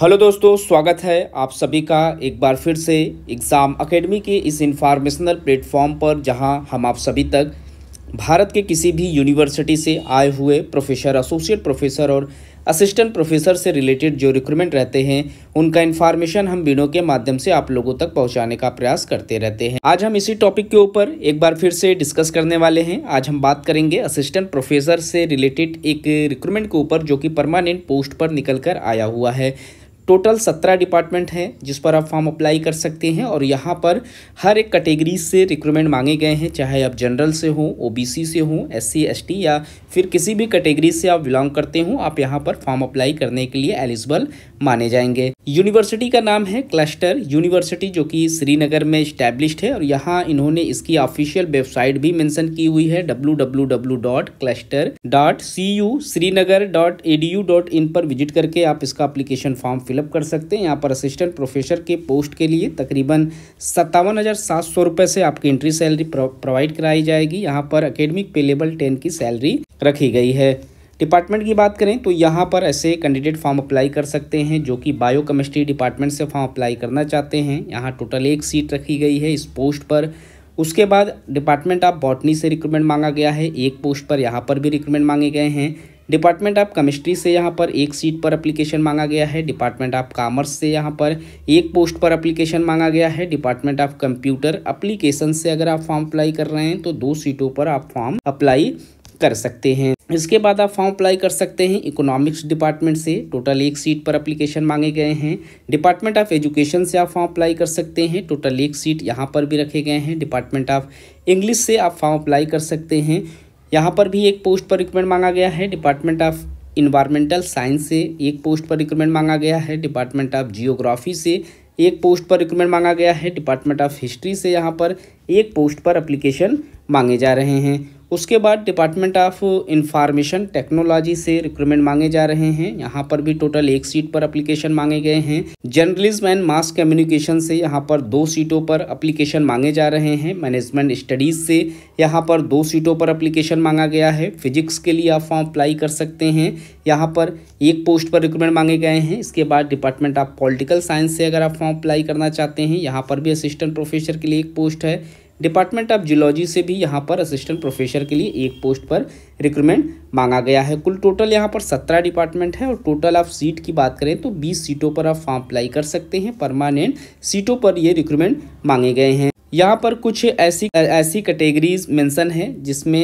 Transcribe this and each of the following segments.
hello दोस्तों स्वागत है आप सभी का एक बार फिर से एग्ज़ाम एकेडमी के इस इंफॉर्मेशनल प्लेटफॉर्म पर जहां हम आप सभी तक भारत के किसी भी यूनिवर्सिटी से आए हुए प्रोफेसर एसोसिएट प्रोफेसर और असिस्टेंट प्रोफेसर से रिलेटेड जो रिक्रूटमेंट रहते हैं उनका इन्फॉर्मेशन हम बीनों के माध्यम से आप लोगों तक पहुंचाने का प्रयास करते रहते हैं आज हम इसी टॉपिक के ऊपर एक बार फिर से डिस्कस करने वाले हैं आज हम बात करेंगे असिस्टेंट प्रोफेसर से रिलेटेड एक रिक्रूटमेंट के ऊपर जो कि परमानेंट पोस्ट पर निकल कर आया हुआ है टोटल सत्रह डिपार्टमेंट हैं जिस पर आप फॉर्म अप्लाई कर सकते हैं और यहाँ पर हर एक कैटेगरी से रिक्रूटमेंट मांगे गए हैं चाहे आप जनरल से हों ओबीसी से हों एससी एसटी या फिर किसी भी कैटेगरी से आप बिलोंग करते हो आप यहाँ पर फॉर्म अप्लाई करने के लिए एलिजिबल माने जाएंगे यूनिवर्सिटी का नाम है क्लस्टर यूनिवर्सिटी जो कि श्रीनगर में इस्टेब्लिश्ड है और यहाँ इन्होंने इसकी ऑफिशियल वेबसाइट भी मेंशन की हुई है डब्ल्यू पर विजिट करके आप इसका अप्लीकेशन फॉर्म फिल फिलअप कर सकते हैं यहाँ पर असिस्टेंट प्रोफेसर के पोस्ट के लिए तकरीबन सत्तावन हज़ार सात सौ रुपये से आपकी एंट्री सैलरी प्रोवाइड कराई जाएगी यहाँ पर अकेडमिक पे लेवल टेन की सैलरी रखी गई है डिपार्टमेंट की बात करें तो यहाँ पर ऐसे कैंडिडेट फॉर्म अप्लाई कर सकते हैं जो कि बायो केमिस्ट्री डिपार्टमेंट से फॉर्म अप्लाई करना चाहते हैं यहाँ टोटल एक सीट रखी गई है इस पोस्ट पर उसके बाद डिपार्टमेंट ऑफ बॉटनी से रिक्रूटमेंट मांगा गया है एक पोस्ट पर यहाँ पर भी रिक्रूटमेंट मांगे गए हैं डिपार्टमेंट ऑफ केमिस्ट्री से यहाँ पर एक सीट पर अप्लीकेशन मांगा गया है डिपार्टमेंट ऑफ कॉमर्स से यहाँ पर एक पोस्ट पर अप्लीकेशन मांगा गया है डिपार्टमेंट ऑफ कंप्यूटर अप्लीकेशन से अगर आप फॉर्म अप्लाई कर रहे हैं तो दो सीटों पर आप फॉर्म अप्लाई कर सकते हैं इसके बाद आप फॉर्म अप्लाई कर सकते हैं इकोनॉमिक्स डिपार्टमेंट से टोटल एक सीट पर एप्लीकेशन मांगे गए हैं डिपार्टमेंट ऑफ एजुकेशन से आप फॉर्म अप्लाई कर सकते हैं टोटल एक सीट यहाँ पर भी रखे गए हैं डिपार्टमेंट ऑफ इंग्लिश से आप फॉर्म अप्लाई कर सकते हैं यहाँ पर भी एक पोस्ट पर रिक्रूटमेंट मांगा गया है डिपार्टमेंट ऑफ इन्वायरमेंटल साइंस से एक पोस्ट पर रिक्रूटमेंट मांगा गया है डिपार्टमेंट ऑफ जियोग्राफी से एक पोस्ट पर रिक्रूटमेंट मांगा गया है डिपार्टमेंट ऑफ हिस्ट्री से यहाँ पर एक पोस्ट पर अप्लीकेशन मांगे जा रहे हैं उसके बाद डिपार्टमेंट ऑफ इंफॉर्मेशन टेक्नोलॉजी से रिक्रूटमेंट मांगे जा रहे हैं यहाँ पर भी टोटल एक सीट पर अप्लीकेशन मांगे गए हैं जर्नलिज्म एंड मास कम्युनिकेशन से यहाँ पर दो सीटों पर अप्लीकेशन मांगे जा रहे हैं मैनेजमेंट स्टडीज़ से यहाँ पर दो सीटों पर अप्लीकेशन मांगा गया है फिजिक्स के लिए आप फॉर्म अप्लाई कर सकते हैं यहाँ पर एक पोस्ट पर रिक्रूटमेंट मांगे गए हैं इसके बाद डिपार्टमेंट ऑफ पॉलिटिकल साइंस से अगर आप फॉर्म अप्लाई करना चाहते हैं यहाँ पर भी असिस्टेंट प्रोफेसर के लिए एक पोस्ट है डिपार्टमेंट ऑफ जियोलॉजी से भी यहाँ पर असिस्टेंट प्रोफेसर के लिए एक पोस्ट पर रिक्रूटमेंट मांगा गया है कुल टोटल यहाँ पर सत्रह डिपार्टमेंट है और टोटल आप सीट की बात करें तो बीस सीटों पर आप फॉर्म अप्लाई कर सकते हैं परमानेंट सीटों पर ये रिक्रूटमेंट मांगे गए हैं यहाँ पर कुछ ऐसी ऐसी कैटेगरीज मेंशन है जिसमें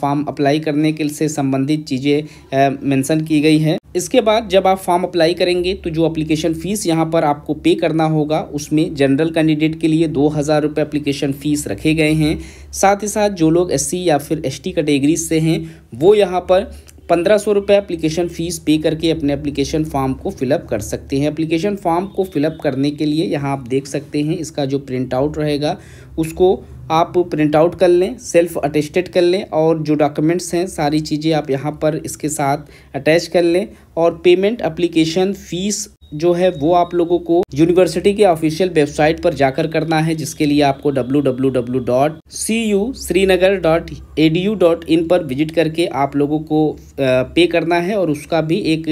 फॉर्म अप्लाई करने के से संबंधित चीज़ें मेंशन की गई है इसके बाद जब आप फॉर्म अप्लाई करेंगे तो जो अप्लीकेशन फ़ीस यहाँ पर आपको पे करना होगा उसमें जनरल कैंडिडेट के लिए दो हज़ार रुपये अप्लीकेशन फ़ीस रखे गए हैं साथ ही साथ जो लोग एससी या फिर एसटी कैटेगरी से हैं वो यहाँ पर पंद्रह सौ रुपये एप्लीकेशन फ़ीस पे करके अपने एप्लीकेशन फॉर्म को फिलअप कर सकते हैं एप्लीकेशन फॉर्म को फिलअप करने के लिए यहाँ आप देख सकते हैं इसका जो प्रिंट आउट रहेगा उसको आप प्रिंट आउट कर लें सेल्फ अटेस्टेड कर लें और जो डॉक्यूमेंट्स हैं सारी चीज़ें आप यहाँ पर इसके साथ अटैच कर लें और पेमेंट अप्लीकेशन फ़ीस जो है वो आप लोगों को यूनिवर्सिटी के ऑफिशियल वेबसाइट पर जाकर करना है जिसके लिए आपको www.cuSrinagar.edu.in पर विजिट करके आप लोगों को पे करना है और उसका भी एक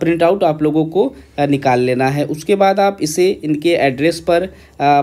प्रिंट आउट आप लोगों को निकाल लेना है उसके बाद आप इसे इनके एड्रेस पर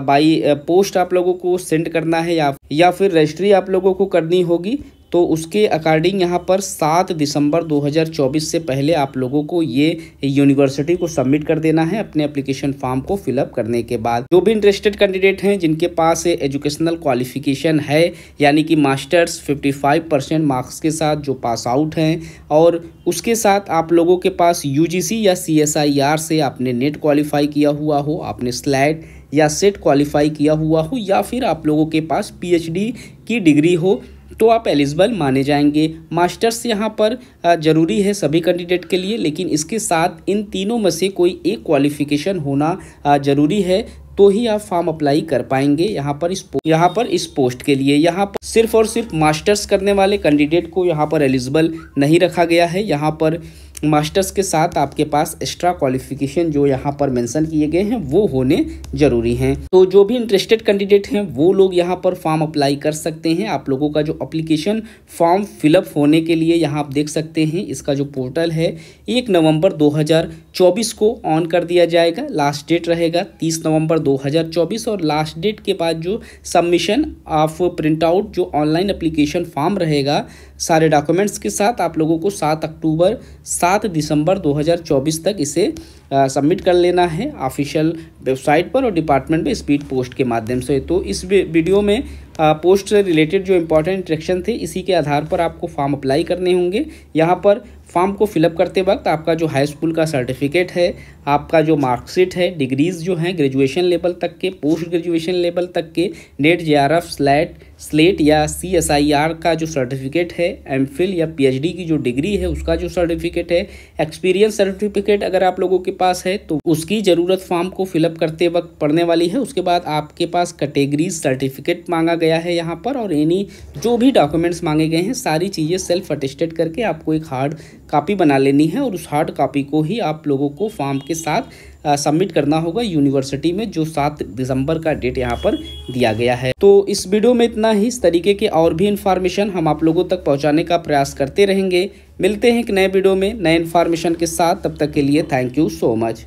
बाई पोस्ट आप लोगों को सेंड करना है या या फिर रजिस्ट्री आप लोगों को करनी होगी तो उसके अकॉर्डिंग यहाँ पर सात दिसंबर 2024 से पहले आप लोगों को ये यूनिवर्सिटी को सबमिट कर देना है अपने अप्लीकेशन फॉर्म को फिलअप करने के बाद जो भी इंटरेस्टेड कैंडिडेट हैं जिनके पास एजुकेशनल क्वालिफिकेशन है यानी कि मास्टर्स 55 परसेंट मार्क्स के साथ जो पास आउट हैं और उसके साथ आप लोगों के पास यू या आर से आपने नेट क्वालिफाई किया हुआ हो आपने स्लैड या सेट क्वालिफाई किया हुआ हो या फिर आप लोगों के पास पीएचडी की डिग्री हो तो आप एलिजिबल माने जाएंगे मास्टर्स यहाँ पर ज़रूरी है सभी कैंडिडेट के लिए लेकिन इसके साथ इन तीनों में से कोई एक क्वालिफिकेशन होना ज़रूरी है तो ही आप फॉर्म अप्लाई कर पाएंगे यहाँ पर इस यहाँ पर इस पोस्ट के लिए यहाँ पर सिर्फ और सिर्फ मास्टर्स करने वाले कैंडिडेट को यहाँ पर एलिजिबल नहीं रखा गया है यहाँ पर मास्टर्स के साथ आपके पास एक्स्ट्रा क्वालिफिकेशन जो यहाँ पर मेंशन किए गए हैं वो होने ज़रूरी हैं तो जो भी इंटरेस्टेड कैंडिडेट हैं वो लोग यहाँ पर फॉर्म अप्लाई कर सकते हैं आप लोगों का जो अप्लीकेशन फॉर्म फिलअप होने के लिए यहाँ आप देख सकते हैं इसका जो पोर्टल है एक नवम्बर दो को ऑन कर दिया जाएगा लास्ट डेट रहेगा तीस नवम्बर दो और लास्ट डेट के बाद जो सबमिशन ऑफ प्रिंट आउट जो ऑनलाइन अप्लीकेशन फॉर्म रहेगा सारे डॉक्यूमेंट्स के साथ आप लोगों को सात अक्टूबर सात दिसंबर 2024 तक इसे सबमिट कर लेना है ऑफिशियल वेबसाइट पर और डिपार्टमेंट में स्पीड पोस्ट के माध्यम से तो इस वीडियो में पोस्ट से रिलेटेड जो इंपॉर्टेंट इंट्रेक्शन थे इसी के आधार पर आपको फॉर्म अप्लाई करने होंगे यहाँ पर फॉर्म को फिलअप करते वक्त आपका जो हाई स्कूल का सर्टिफिकेट है आपका जो मार्कशीट है डिग्रीज़ जो हैं ग्रेजुएशन लेवल तक के पोस्ट ग्रेजुएशन लेवल तक के NET J R F SLET SLET या सी एस आई आर का जो सर्टिफिकेट है एम फिल या पी एच डी की जो डिग्री है उसका जो सर्टिफिकेट है एक्सपीरियंस सर्टिफिकेट अगर आप लोगों के पास पास है तो उसकी ज़रूरत फॉर्म को फिलअप करते वक्त पड़ने वाली है उसके बाद आपके पास कैटेगरी सर्टिफिकेट मांगा गया है यहाँ पर और एनी जो भी डॉक्यूमेंट्स मांगे गए हैं सारी चीज़ें सेल्फ अटेस्टेड करके आपको एक हार्ड कापी बना लेनी है और उस हार्ड कापी को ही आप लोगों को फॉर्म के साथ सबमिट करना होगा यूनिवर्सिटी में जो सात दिसंबर का डेट यहाँ पर दिया गया है तो इस वीडियो में इतना ही इस तरीके के और भी इन्फॉर्मेशन हम आप लोगों तक पहुँचाने का प्रयास करते रहेंगे मिलते हैं एक नए वीडियो में नए इन्फॉर्मेशन के साथ तब तक के लिए थैंक यू सो मच